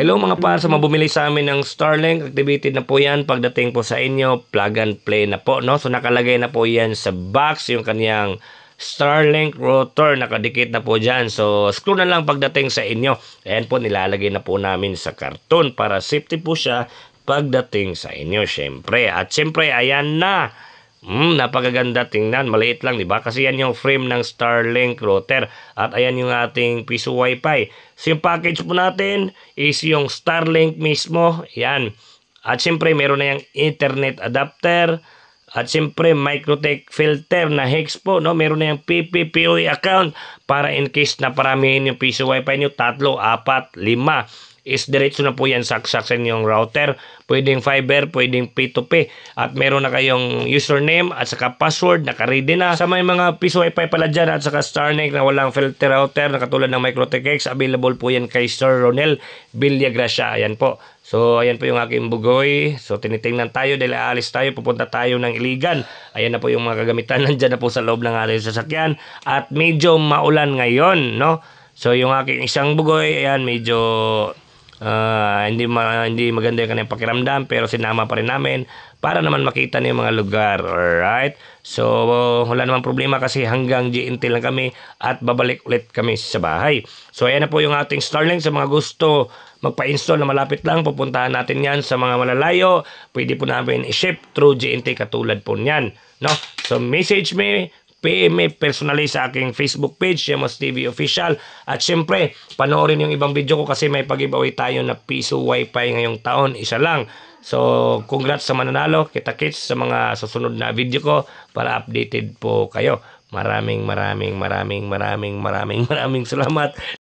Hello mga par, sa mga bumili sa amin ng Starlink, activated na po yan pagdating po sa inyo, plug and play na po. No? So nakalagay na po yan sa box yung kaniyang Starlink router, nakadikit na po dyan. So screw na lang pagdating sa inyo. Ayan po, nilalagay na po namin sa karton para safety po siya pagdating sa inyo, syempre. At syempre, ayan na. Hmm, napakaganda tingnan. Maliit lang, di ba? Kasi yan yung frame ng Starlink router. At ayan yung ating piso wifi. So yung package po natin is yung Starlink mismo. Yan. At siyempre, meron na yung internet adapter. At siyempre, Microtech filter na hex po, no? Meron na yung PPPoE account para in case na paramihin yung piso wifi niyo tatlo, apat, lima is diretso na po yan saksak sa inyong router. Pwedeng fiber, pwedeng P2P. At meron na kayong username at saka password, nakaready na. Sa may mga piso wifi pala dyan at saka Starlink na walang filter router na katulad ng Microtech X, available po yan kay Sir Ronel Villagracia. Ayan po. So, ayan po yung aking bugoy. So, tinitingnan tayo dahil aalis tayo. Pupunta tayo ng Iligan. Ayan na po yung mga kagamitan. Nandyan na po sa loob ng ating sasakyan. At medyo maulan ngayon, no? So, yung aking isang bugoy, ayan, medyo uh, hindi ma, hindi maganda yung kanyang pakiramdam pero sinama pa rin namin para naman makita niyo yung mga lugar alright so wala naman problema kasi hanggang GNT lang kami at babalik ulit kami sa bahay so ayan na po yung ating Starlink sa mga gusto magpa-install na malapit lang pupuntahan natin yan sa mga malalayo pwede po namin i-ship through GNT katulad po niyan no so message me PM me personally sa aking Facebook page, Shemos TV Official. At syempre, panoorin yung ibang video ko kasi may pag-giveaway tayo na piso wifi ngayong taon. Isa lang. So, congrats sa mananalo. Kita-kits sa mga susunod na video ko para updated po kayo. Maraming maraming maraming maraming maraming maraming salamat.